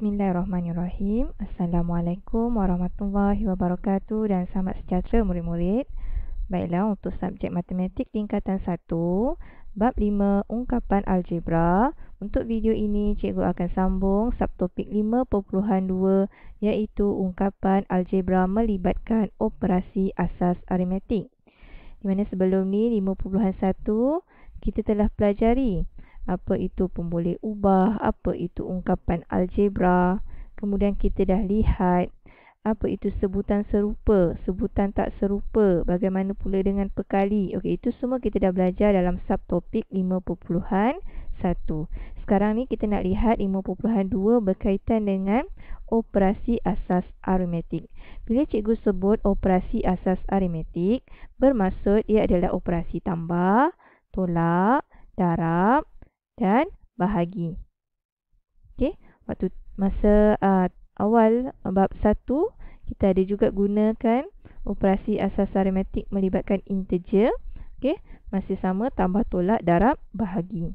Bismillahirrahmanirrahim. Assalamualaikum warahmatullahi wabarakatuh dan selamat sejahtera murid-murid. Baiklah untuk subjek matematik tingkatan 1, bab 5 ungkapan algebra. Untuk video ini cikgu akan sambung subtopik 5.2 iaitu ungkapan algebra melibatkan operasi asas aritmetik. Di mana sebelum ni 5.1 kita telah pelajari apa itu pemboleh ubah, apa itu ungkapan algebra. Kemudian kita dah lihat apa itu sebutan serupa, sebutan tak serupa, bagaimana pula dengan perkali. Okey, itu semua kita dah belajar dalam subtopik 5.1. Sekarang ni kita nak lihat 5.2 berkaitan dengan operasi asas aritmetik. Bila cikgu sebut operasi asas aritmetik, bermaksud ia adalah operasi tambah, tolak, darab, dan bahagi. Okey, waktu masa uh, awal ah, bab 1 kita ada juga gunakan operasi asas aritmetik melibatkan integer. Okey, masih sama tambah tolak darab bahagi.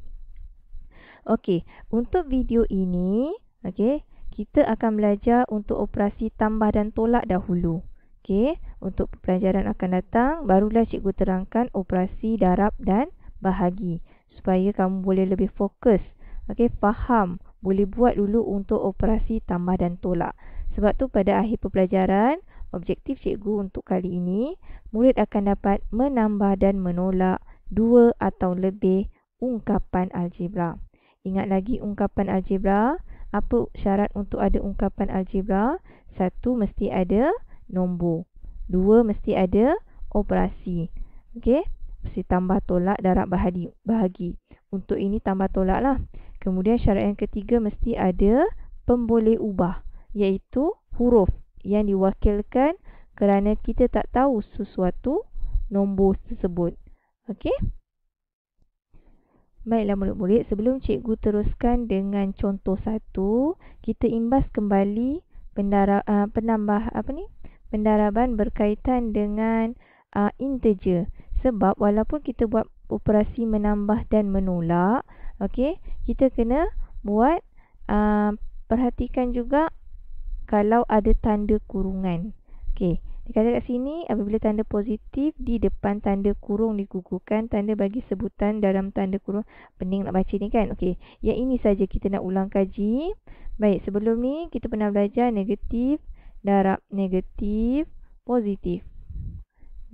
Okey, untuk video ini, okey, kita akan belajar untuk operasi tambah dan tolak dahulu. Okey, untuk pelajaran akan datang barulah cikgu terangkan operasi darab dan bahagi supaya kamu boleh lebih fokus. Okey, faham. Boleh buat dulu untuk operasi tambah dan tolak. Sebab tu pada akhir pembelajaran, objektif cikgu untuk kali ini, murid akan dapat menambah dan menolak dua atau lebih ungkapan algebra. Ingat lagi ungkapan algebra. Apa syarat untuk ada ungkapan algebra? Satu, mesti ada nombor. Dua, mesti ada operasi. Okey? Mesti tambah tolak darab bahagi. bahagi. Untuk ini tambah tolak lah. Kemudian syarat yang ketiga mesti ada pemboleh ubah. Iaitu huruf yang diwakilkan kerana kita tak tahu sesuatu nombor tersebut. Okey? Baiklah murid-murid, sebelum cikgu teruskan dengan contoh satu, kita imbas kembali pendara, uh, penambah apa ni? pendaraban berkaitan dengan uh, integer sebab walaupun kita buat operasi menambah dan menolak okey kita kena buat uh, perhatikan juga kalau ada tanda kurungan okey dikata kat sini apabila tanda positif di depan tanda kurung digugurkan tanda bagi sebutan dalam tanda kurung pening nak baca ni kan okey yang ini saja kita nak ulang kaji baik sebelum ni kita pernah belajar negatif darab negatif positif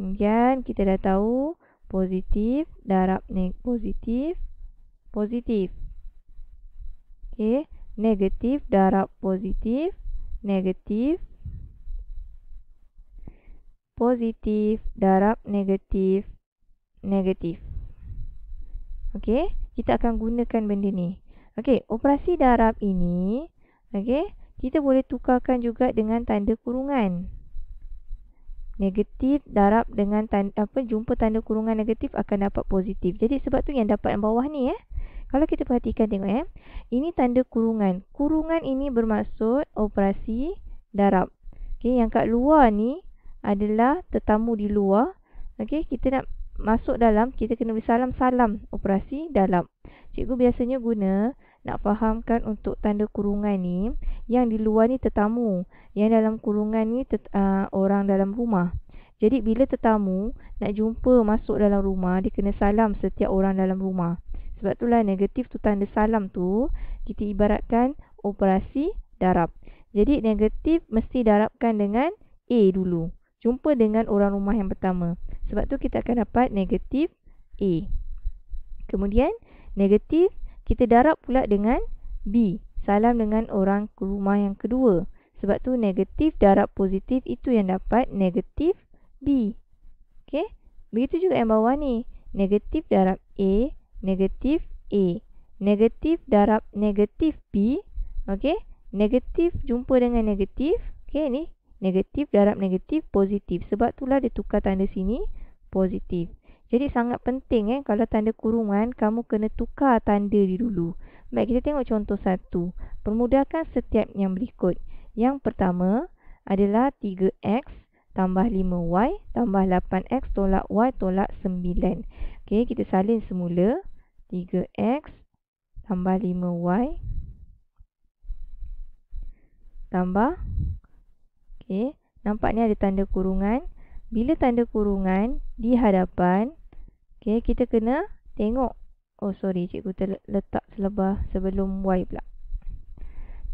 Kemudian kita dah tahu positif darab neg positif positif. Okey, negatif darab positif negatif. Positif darab negatif negatif. Okey, kita akan gunakan benda ni. Okey, operasi darab ini okey, kita boleh tukarkan juga dengan tanda kurungan negatif darab dengan tanda, apa jumpa tanda kurungan negatif akan dapat positif. Jadi sebab tu yang dapat yang bawah ni eh. Kalau kita perhatikan tengok eh. Ini tanda kurungan. Kurungan ini bermaksud operasi darab. Okey, yang kat luar ni adalah tetamu di luar. Okey, kita nak masuk dalam, kita kena bersalam-salam operasi dalam. Cikgu biasanya guna nak fahamkan untuk tanda kurungan ni yang di luar ni tetamu yang dalam kurungan ni tet, uh, orang dalam rumah jadi bila tetamu nak jumpa masuk dalam rumah dia kena salam setiap orang dalam rumah sebab itulah negatif tu tanda salam tu kita ibaratkan operasi darab jadi negatif mesti darabkan dengan A dulu jumpa dengan orang rumah yang pertama sebab tu kita akan dapat negatif A kemudian negatif kita darab pula dengan B. Salam dengan orang ke rumah yang kedua. Sebab tu negatif darab positif itu yang dapat negatif B. Okey. Begitu juga yang bawah ni. Negatif darab A. Negatif A. Negatif darab negatif B. Okey. Negatif jumpa dengan negatif. Okey ni. Negatif darab negatif positif. Sebab itulah dia tukar tanda sini positif. Jadi sangat penting eh kalau tanda kurungan kamu kena tukar tanda di dulu. Baik kita tengok contoh satu. Permudahkan setiap yang berikut. Yang pertama adalah 3x tambah 5y tambah 8x tolak y tolak 9. Okey kita salin semula. 3x tambah 5y tambah Okey nampak ni ada tanda kurungan. Bila tanda kurungan di hadapan Okay, kita kena tengok. Oh, sorry. Cikgu letak selebar sebelum Y pula.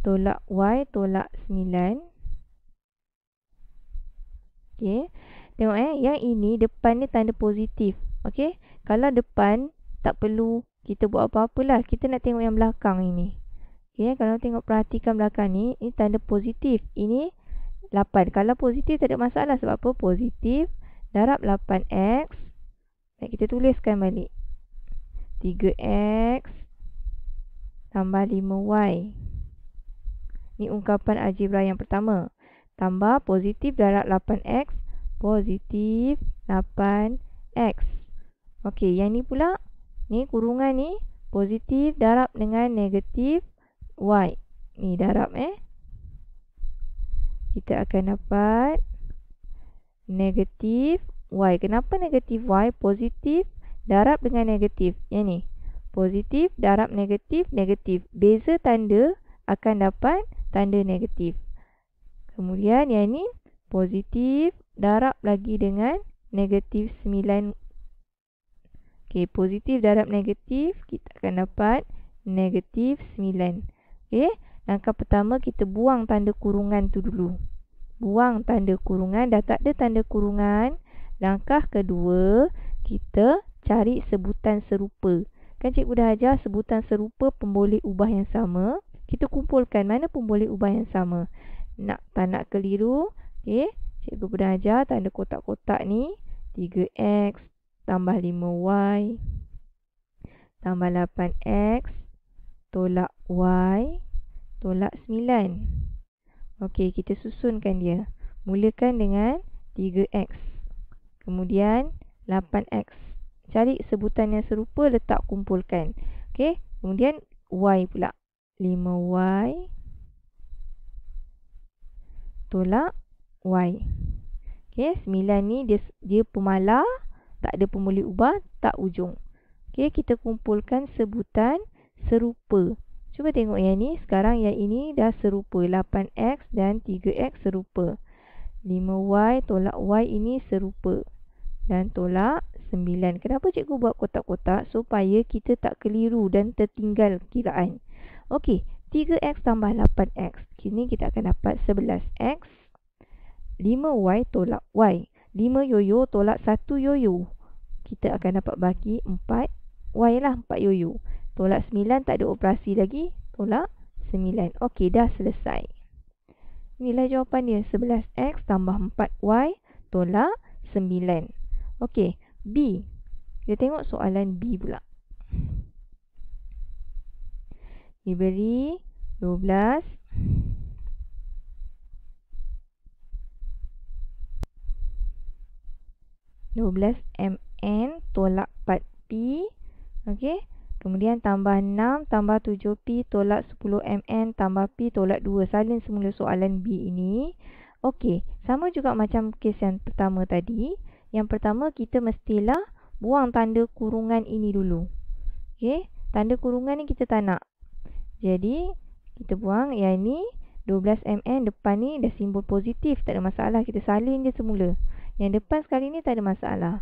Tolak Y, tolak 9. Okay. Tengok eh. Yang ini, depan ni tanda positif. Okay. Kalau depan, tak perlu kita buat apa-apalah. Kita nak tengok yang belakang ini. Okay. Eh, kalau tengok perhatikan belakang ni, ini tanda positif. Ini 8. Kalau positif, tak ada masalah. Sebab apa? Positif. Darab 8X. Baik, kita tuliskan balik. 3x tambah 5y. Ini ungkapan algebra yang pertama. Tambah positif darab 8x, positif 8x. Okey, yang ni pula, ni kurungan ni, positif darab dengan negatif y. Ni darab eh. Kita akan dapat negatif y. Kenapa negatif y? Positif darab dengan negatif. Yang ni. Positif darab negatif, negatif. Beza tanda akan dapat tanda negatif. Kemudian yang ni positif darab lagi dengan negatif 9. Okey, positif darab negatif kita akan dapat negatif 9. Okey, langkah pertama kita buang tanda kurungan tu dulu. Buang tanda kurungan. Dah tak ada tanda kurungan. Langkah kedua, kita cari sebutan serupa. Kan cikgu dah ajar sebutan serupa pemboleh ubah yang sama. Kita kumpulkan mana pemboleh ubah yang sama. Nak tak nak keliru. Okay. Cikgu dah ajar tanda kotak-kotak ni. 3x tambah 5y tambah 8x tolak y tolak 9. Okey, kita susunkan dia. Mulakan dengan 3x. 3x Kemudian 8x. Cari sebutan yang serupa letak kumpulkan. Okey. Kemudian y pula. 5y tolak y. Okey, 9 ni dia dia pemalar, tak ada pemulih ubah, tak ujung. Okey, kita kumpulkan sebutan serupa. Cuba tengok yang ni, sekarang yang ini dah serupa 8x dan 3x serupa. 5y tolak y ini serupa dan tolak 9. Kenapa cikgu buat kotak-kotak? Supaya kita tak keliru dan tertinggal kiraan. Okey, 3x tambah 8x. Kini kita akan dapat 11x. 5y tolak y. 5 yoyo tolak 1 yoyo. Kita akan dapat bagi 4y lah, 4 yoyo. Tolak 9, tak ada operasi lagi. Tolak 9. Okey, dah selesai. Inilah jawapan dia. 11x tambah 4y tolak 9. Okey, B. Kita tengok soalan B pula. Diberi 12 12 mn tolak 4p. Okey. Kemudian tambah 6 tambah 7p tolak 10mn tambah p tolak 2. Salin semula soalan B ini. Okey. Sama juga macam kes yang pertama tadi. Yang pertama kita mestilah buang tanda kurungan ini dulu. Okey, tanda kurungan ni kita tak nak. Jadi kita buang yang ni 12mn depan ni dah simbol positif, tak ada masalah kita salin je semula. Yang depan sekali ni tak ada masalah.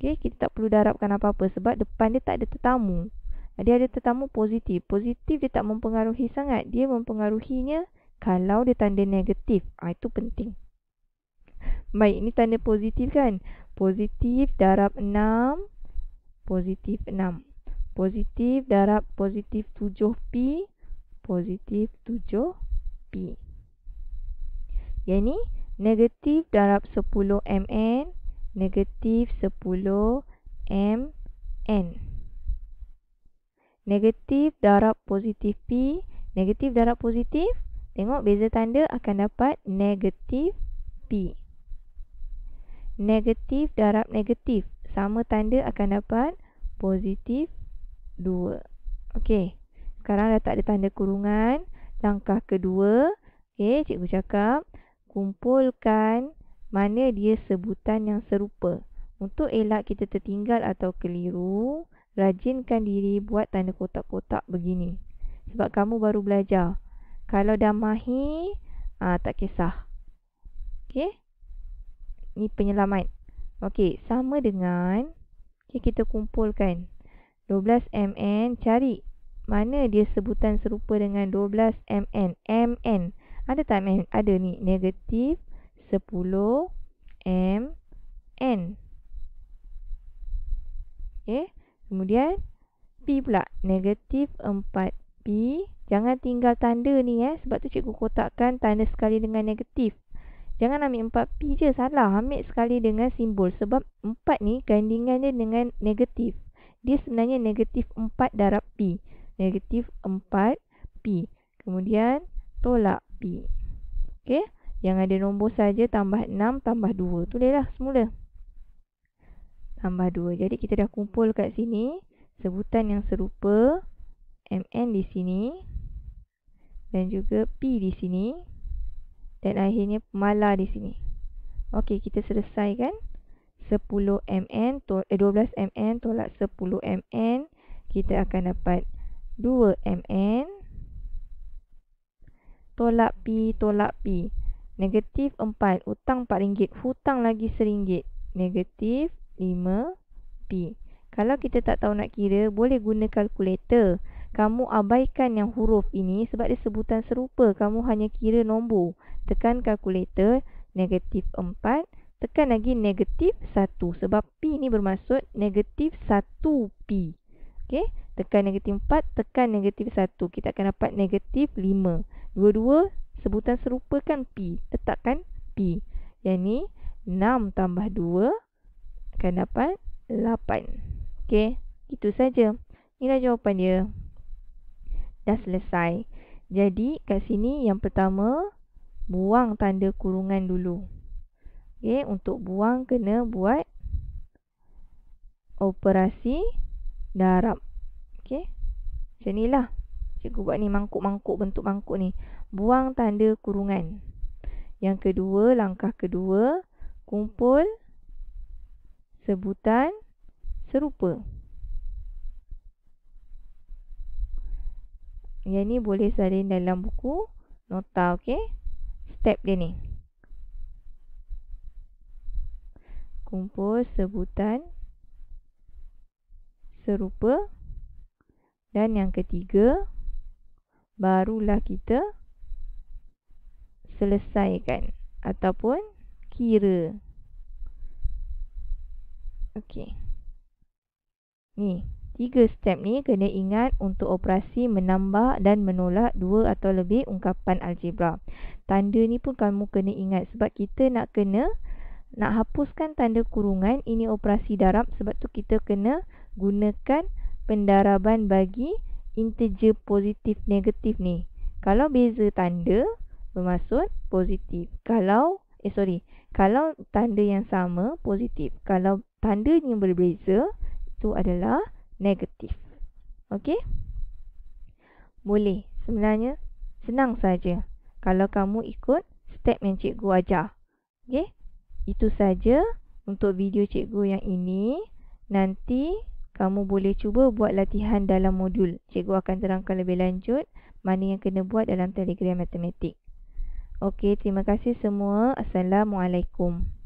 Okey, kita tak perlu darabkan apa-apa sebab depan dia tak ada tetamu. Dia ada tetamu positif. Positif dia tak mempengaruhi sangat. Dia mempengaruhinya kalau dia tanda negatif. Ah itu penting. Baik, ini tanda positif kan? Positif darab 6, positif 6. Positif darab positif 7P, positif 7P. Yang ni, negatif darab 10MN, negatif 10MN. Negatif darab positif P, negatif darab positif, tengok beza tanda akan dapat negatif P. P negatif darab negatif. Sama tanda akan dapat positif 2. Okey. Sekarang dah tak ada tanda kurungan. Langkah kedua. Okey, cikgu cakap. Kumpulkan mana dia sebutan yang serupa. Untuk elak kita tertinggal atau keliru, rajinkan diri buat tanda kotak-kotak begini. Sebab kamu baru belajar. Kalau dah mahir, aa, ah, tak kisah. Okey? ni penyelamat. Okey, sama dengan okay, kita kumpulkan 12mn cari mana dia sebutan serupa dengan 12mn. mn. Ada tak mn? Ada ni negatif 10mn. Okey, kemudian p pula negatif 4p. Jangan tinggal tanda ni eh sebab tu cikgu kotakkan tanda sekali dengan negatif. Jangan ambil empat p je salah. Ambil sekali dengan simbol. Sebab empat ni gandingannya dengan negatif. Dia sebenarnya negatif empat darab P. Negatif empat p Kemudian tolak P. Okey. Yang ada nombor saja tambah enam, tambah dua 2. Tulislah semula. Tambah dua. Jadi kita dah kumpul kat sini. Sebutan yang serupa. MN di sini. Dan juga P di sini dan akhirnya malar di sini. Okey, kita selesaikan 10 mn 12 mn tolak 10 mn kita akan dapat 2 mn tolak p tolak p negatif 4 hutang 4 ringgit hutang lagi 1 ringgit negatif 5 p kalau kita tak tahu nak kira boleh guna kalkulator kamu abaikan yang huruf ini sebab dia sebutan serupa. Kamu hanya kira nombor. Tekan kalkulator negatif 4. Tekan lagi negatif 1. Sebab P ini bermaksud negatif 1P. Okey. Tekan negatif 4. Tekan negatif 1. Kita akan dapat negatif 5. Dua-dua sebutan serupa kan P. Letakkan P. Yang ni 6 tambah 2 akan dapat 8. Okey. Itu saja. Inilah jawapan dia dah selesai. Jadi kat sini yang pertama buang tanda kurungan dulu. Okey, untuk buang kena buat operasi darab. Okey. Macam inilah. Cikgu buat ni mangkuk-mangkuk bentuk mangkuk ni. Buang tanda kurungan. Yang kedua, langkah kedua, kumpul sebutan serupa. Yang ni boleh salin dalam buku nota, okey? Step dia ni. Kumpul sebutan serupa dan yang ketiga barulah kita selesaikan ataupun kira. Okey. Ni. Tiga step ni kena ingat untuk operasi menambah dan menolak dua atau lebih ungkapan algebra. Tanda ni pun kamu kena ingat sebab kita nak kena nak hapuskan tanda kurungan ini operasi darab sebab tu kita kena gunakan pendaraban bagi integer positif negatif ni. Kalau beza tanda bermaksud positif. Kalau eh sorry, kalau tanda yang sama positif. Kalau tandanya yang berbeza itu adalah negatif. Okey? Boleh. Sebenarnya senang saja kalau kamu ikut step yang cikgu ajar. Okey? Itu saja untuk video cikgu yang ini. Nanti kamu boleh cuba buat latihan dalam modul. Cikgu akan terangkan lebih lanjut mana yang kena buat dalam telegram matematik. Okey, terima kasih semua. Assalamualaikum.